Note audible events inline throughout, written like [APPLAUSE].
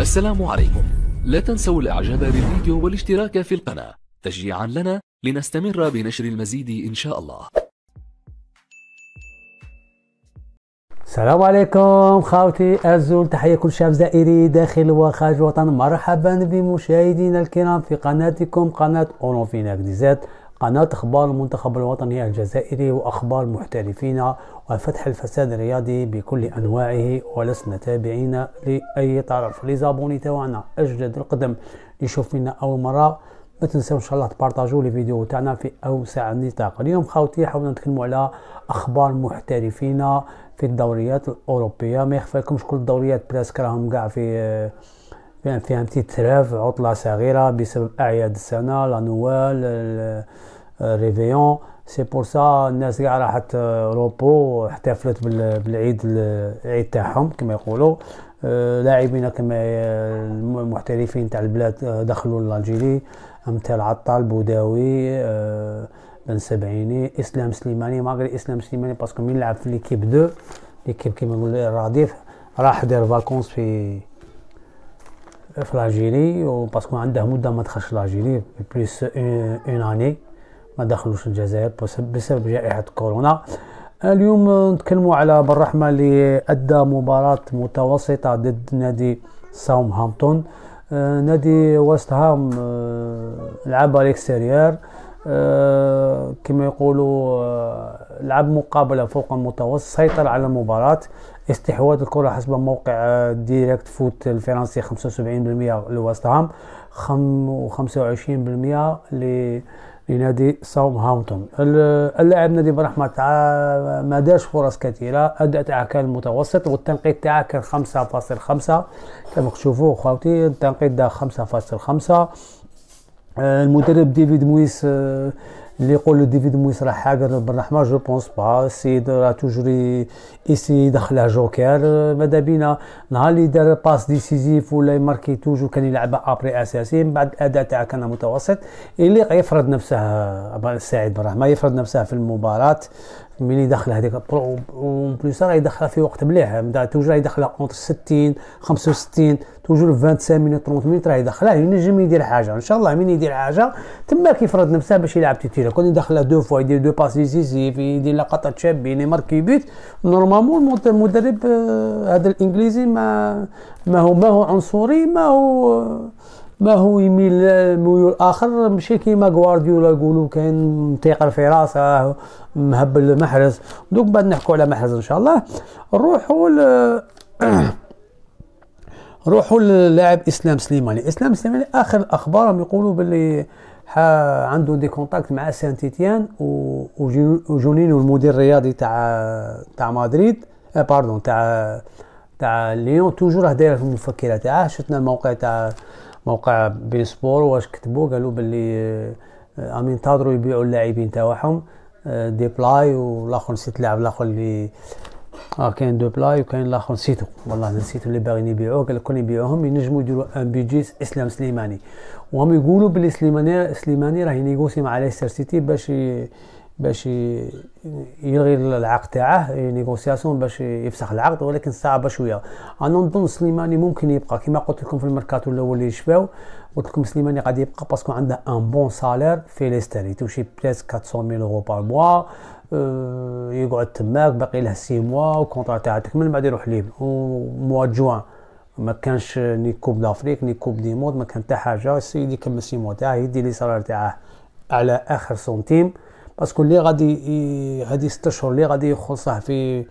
السلام عليكم لا تنسوا الاعجاب بالفيديو والاشتراك في القناة تشجيعا لنا لنستمر بنشر المزيد ان شاء الله السلام عليكم خاوتي الزول تحية كل شاب زائري داخل وخارج الوطن مرحبا بمشاهدينا الكرام في قناتكم قناة اورون فيناك ديزات قناة أخبار المنتخب الوطني الجزائري وأخبار محترفين وفتح الفساد الرياضي بكل أنواعه ولسنا تابعين لأي طرف لزابوني تاعنا أجدد القدم فينا أول مرة ما تنساو ان شاء الله لي الفيديو تاعنا في اوسع النطاق اليوم خاوتي حاولنا نتكلموا على اخبار محترفين في الدوريات الاوروبيه ما يخفاكمش كل الدوريات بريسك راهم كاع في كان ان بتي عطله صغيره بسبب اعياد السنه لا نوال ريفيون سي بور سا الناس كاع راحت روبو احتفلت بالعيد العيد تاعهم كما يقولوا لاعبين كما المحترفين تاع البلاد دخلوا لالجيري امثال عطال بوداوي بن سبعيني اسلام سليماني غير اسلام سليماني باسكو من يلعب في ليكيب دو ليكيب كيما نقول الرديف راح دار فاكونس في في لاجيري وباسكو عنده مده ما دخلش لاجيري بلوس اون اني ما دخلوش الجزائر بسبب جائحه كورونا اليوم نتكلموا على بالرحمه اللي ادى مباراه متوسطه ضد نادي ساوم آه، هامبتون نادي وست هام آه، لعب على آه، كما يقولوا لعب مقابله فوق المتوسط سيطر على المباراه استحواذ الكرة حسب موقع ديريكت فوت الفرنسي 75% لوست هام و25% لنادي هامبتون اللاعب نادي برحمة آه، ما داش فرص كثيرة أداء تاعه كان متوسط والتنقيط تاعه كان 5.5 كما تشوفوا خواتي التنقيط ده 5.5 آه، المدرب ديفيد مويس آه، اللي يقول ديفيد مويس راه حاقد بن رحمه جو بونس با السيد راه توجور ايسي دخلها جوكر ماذا بينا نهار اللي دار باس ديسيزيف ولا يماركي توجور كان يلعب ابري اساسي من بعد الاداء تاعه كان متوسط اللي يفرض نفسه السعيد رحمه يفرض نفسه في المباراه ملي داخله هذيك اون بليس راهي داخله في وقت مليح توجد راهي داخله اونتر 60 65 توجور 25 مينوت 30 مينوت راهي داخله يعني ينجم يدير حاجه ان شاء الله من يدير حاجه تما كيفرض نفسه باش يلعب تيتيرا كون داخله دو فوا يدير دو باس ديزيزيف يدير لقطات شابين يماركي بيت نورمالمون المدرب آه، هذا الانجليزي ما ما هو ما هو عنصري ما هو ما هو يميل ميول اخر ماشي كيما غوارديولا يقولوا كاين تيقر في راسه مهبل المحرز دوك بعد نحكوا على محرز ان شاء الله نروحوا ل [COUGHS] نروحوا للاعب اسلام سليماني اسلام سليماني اخر الاخبار يقولوا باللي عنده دي كونتاكت مع سان تيتيان وجونينو المدير الرياضي تاع تاع مدريد آه باردون تاع تاع ليون توجور راه داير في المفكره تاعه شفنا الموقع تاع موقع بين سبور واش كتبوا قالوا باللي راهم ينتظروا يبيعوا اللاعبين تاعهم دي آه، بلاي والاخر نسيت اللاعب الاخر اللي اه كاين دو بلاي وكاين الاخر نسيتو والله نسيتو اللي باغيين يبيعوه قال كون يبيعوهم ينجموا يديروا ان بيجي اسلام سليماني وهم يقولوا بلي سليماني سليماني راه ينيغوسي مع ليستر سيتي باش باش يلغي العقد تاعه نيغوسياسيون باش يفسخ العقد ولكن صعبه شويه انا نظن سليماني ممكن يبقى كما قلت لكم في الميركاتو الاول اللي شفاو قلت لكم سليماني غادي يبقى باسكو عنده ان بون سالير في ليستر يتوشي بلاس 400000 يورو بار موا يقعد تماك باقي له 6 موا والكونترا تاعه تكمل بعد يروح ليبل وموا جوان ما كانش ني كوب دافريك ني كوب دي مود ما كان حتى حاجه السيد يكمل 6 موا تاعه يدي لي سالير تاعه على اخر سنتيم باسكو اللي غادي هذه ست شهور اللي غادي يخصح في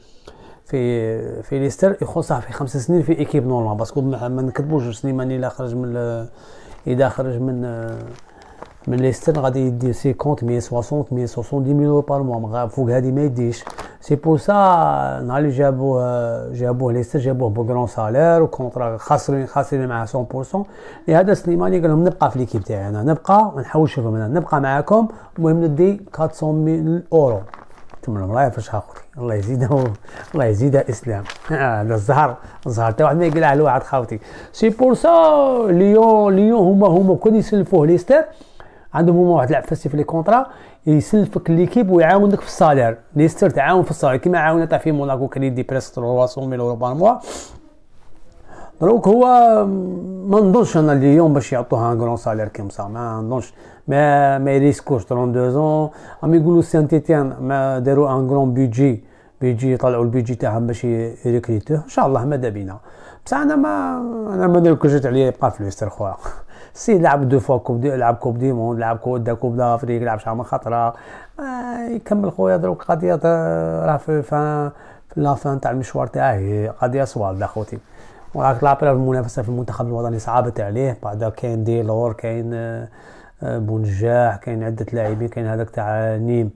في في ليستر يخصح في خمس سنين في ايكيب نورمال باسكو ما نكذبوش سليماني الا خرج من اذا خرج من من ليستر غادي يدي 50 160 170 يورو بار موا فوق هذه ما يديش سي بو سا نهار اللي جابوه جابوه ليستر جابوه بوغرون سالير وكونترا خاسرين خاسرين معاه 100% لهذا سليماني قال لهم نبقى في ليكيب تاعي انا نبقى ما نحوش فيهم انا نبقى معاكم المهم ندي 400 ميل اورو تم المرايه فاش اخوتي الله يزيدها الله يزيدها الاسلام هذا الزهر الزهر تاع واحد ما يقلع على واحد خاوتي سي بور سا ليون ليون هما هما كون يسلفوه ليستر عندهم هما واحد لعب فاسي في لي كونترا يسلفك ليكيب ويعاونك في الصالير ليستر تعاون في الصالير عاون تاع في موناكو كان يدي بريس 300 ميل ربما دروك هو ما نظنش انا اليوم باش يعطوها ان كرون سالير كيما صا ما نظنش ما ما يريسكوش 32 زون عم يقولوا سان تيتان ما داروا ان كرون بيجي بيجي يطلعوا البيجي تاعهم باش يريكريتوه ان شاء الله ماذا بينا بصح انا ما انا ما نركزش عليا يبقى فلوس خويا سي لعب دو فوا كوب دي لعب كوب دي مون لعب كوب دا كوب دافريك لعب شحال من خطره آه يكمل خويا دروك قضيه آه، راه في فان في فان تاع المشوار تاعي قضيه صوالده خوتي وراك العبره المنافسه في المنتخب الوطني صعبت عليه بعدا كاين ديلور كاين آه، آه، بونجاح كاين عده لاعبين كاين هذاك تاع نيم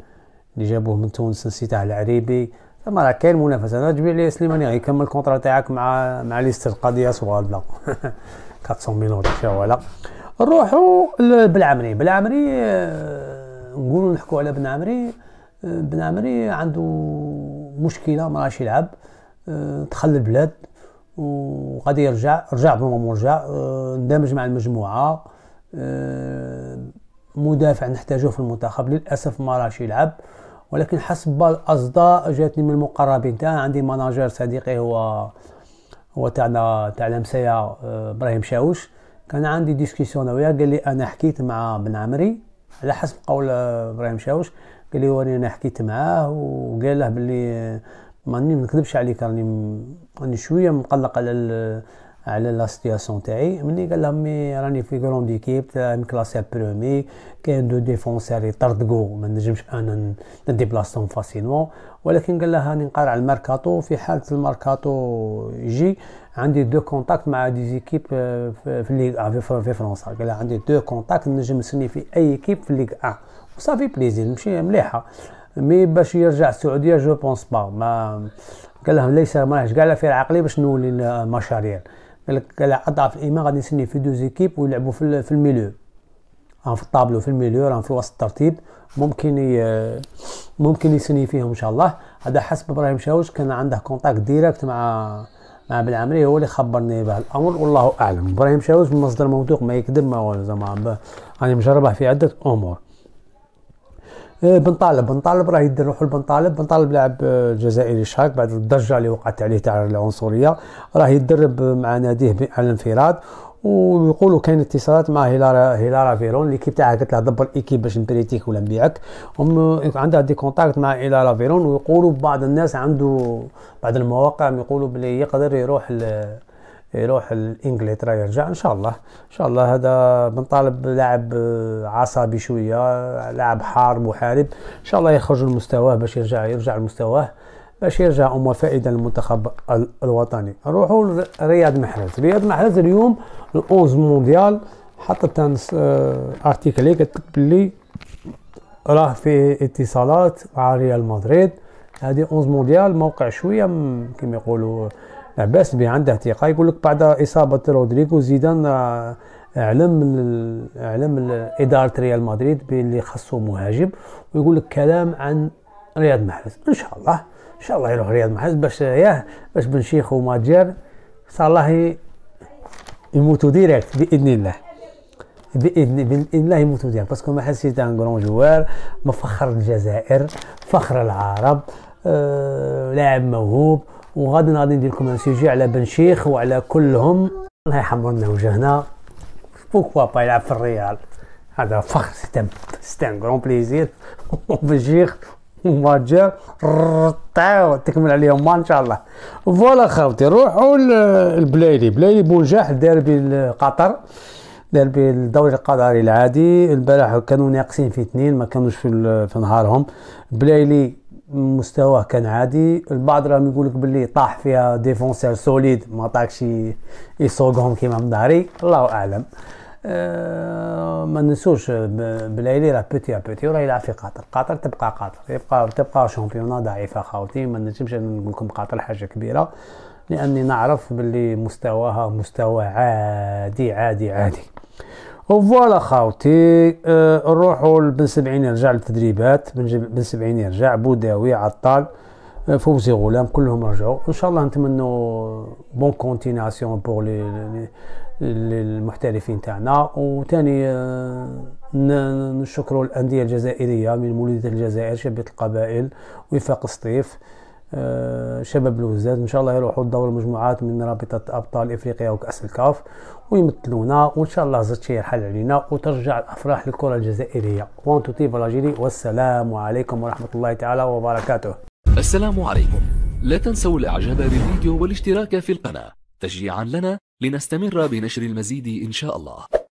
اللي جابوه من تونس تاع العريبي ثم راه كاين منافسه انا جبير لي سليماني غيكمل كونترا تاعك مع مع ليستر قضيه صوالده [LAUGHS] 400 ميلو شي ولا نروحوا لبلعمري بلعمري آه، نقولوا نحكوا على بن عمري آه، بن عمري عنده مشكله ما راهش يلعب آه، دخل البلاد وغادي يرجع رجع بنوم رجع اندمج مع المجموعه مدافع نحتاجه في المنتخب للاسف ما راهش يلعب ولكن حسب الاصداء جاتني من المقربين تاعي عندي مناجر صديقي هو هو تاعنا تاع لمسية آه، ابراهيم شاوش كان عندي ديسكسيون انا وياه قال لي انا حكيت مع بن عمري على حسب قول آه، ابراهيم شاوش قال لي وراني انا حكيت معاه وقال له بلي ماني ما نكذبش عليك راني راني شويه مقلق على على لا سيتياسيون تاعي ملي قال لها مي راني في كروند ايكيب مكلاسي برومي كاين دو ديفونسير يطردقو ما نجمش انا نديبلاسيون فاسيلمون ولكن قال لها راني نقارع الماركاتو في حاله الماركاتو يجي عندي دو كونتاكت مع دي زيكيب آه، في ليغ في فرنسا قال لها عندي دو كونتاكت نجم نسني في اي كيب في ليغ ا وصافي بليزير ماشي مليحه مي باش يرجع السعوديه جو بونس با ما قال لهم ليس ما راهش كاع في عقلي باش نولي المشاريع اضعف الايمان غادي نسني في دو زيكيب ويلعبوا في, في الميليو راهم في الطابلو في الميليو راهم في وسط الترتيب ممكن ي... ممكن يسني فيهم ان شاء الله هذا حسب ابراهيم شاوش كان عنده كونتاكت ديريكت مع مع عمري هو اللي خبرني بهذا الامر والله اعلم ابراهيم شاوش من مصدر موثوق ما يكذب ما والو زعما راني مجربه في عده امور آه، بن طالب بن طالب راه يدير روحو لبن طالب بن طالب لاعب آه، جزائري شاك بعد الضجه اللي وقعت عليه تاع العنصريه راه يدرب مع ناديه على الانفراد ويقولوا كاين اتصالات مع هيلارا هيلارا فيرون ليكيب تاعها قالت لها دبر ايكيب باش نبريتيك ولا نبيعك عندها دي كونتاكت مع هيلارا فيرون ويقولوا بعض الناس عنده بعض المواقع يقولوا بلي يقدر يروح يروح لانجلترا يرجع ان شاء الله ان شاء الله هذا بنطالب لاعب عصبي شويه لاعب حار محارب ان شاء الله يخرج لمستواه باش يرجع يرجع لمستواه باش يرجع أما فائدة للمنتخب الوطني نروحوا لرياض محرز رياض محرز اليوم الأونز مونديال حطت ارتيكل آه، هيك بلي راه في اتصالات مع ريال مدريد هذه اونز مونديال موقع شويه كما يقولوا باس به عنده ثقه يقول لك بعد اصابه رودريجو زيدان اعلم آه، اعلم اداره ريال مدريد باللي خاصو مهاجم ويقول لك كلام عن رياض محرز ان شاء الله ان شاء الله يروح رياض محرز باش ياه باش بن شيخ وماجير صالح يموتوا ديريكت باذن الله باذن باذن الله يموتوا ديريكت باسكو محرز حسيت ان كرون جوار مفخر الجزائر فخر العرب آه لاعب موهوب وغادي غادي ندير لكم ان سوجي على بن شيخ وعلى كلهم الله يحمر لنا وجهنا بوكوا با يلعب في الريال هذا فخر سيتم ستان كرون بليزير وبن شيخ ومارجر تكمل عليهم ما ان شاء الله فوالا خاوتي روحوا لبلايلي بلايلي بونجاح ديربي قطر ديربي الدوري القطري العادي البارح كانوا ناقصين في اثنين ما كانوش في نهارهم بلايلي مستواه كان عادي البعض راهم يقول لك باللي طاح فيها ديفونسير سوليد ما طاكش يسوقهم كيما مداري الله اعلم آه، ما ننسوش بلايلي راه بوتي بوتي وراه يلعب في قطر قطر تبقى قطر يبقى تبقى شامبيونه ضعيفه خاوتي ما نجمش نقول لكم قطر حاجه كبيره لاني نعرف باللي مستواها مستوى عادي عادي عادي وفوالا خاوتي آه، نروحوا لبن سبعين يرجع للتدريبات بن سبعين يرجع بوداوي عطال آه، فوزي غلام كلهم رجعوا ان شاء الله نتمنوا بون كونتيناسيون بور لي المحترفين تاعنا وثاني آه، نشكروا الانديه الجزائريه من مولوديه الجزائر شبيه القبائل وفاق سطيف آه، شباب الوزاد ان شاء الله يروحوا لدور المجموعات من رابطه ابطال افريقيا وكاس الكاف ويمثلونا وان شاء الله زاد شي يرحل علينا وترجع الافراح للكره الجزائريه وان تيف الجيري والسلام عليكم ورحمه الله تعالى وبركاته السلام عليكم لا تنسوا الاعجاب بالفيديو والاشتراك في القناه تشجيعا لنا لنستمر بنشر المزيد ان شاء الله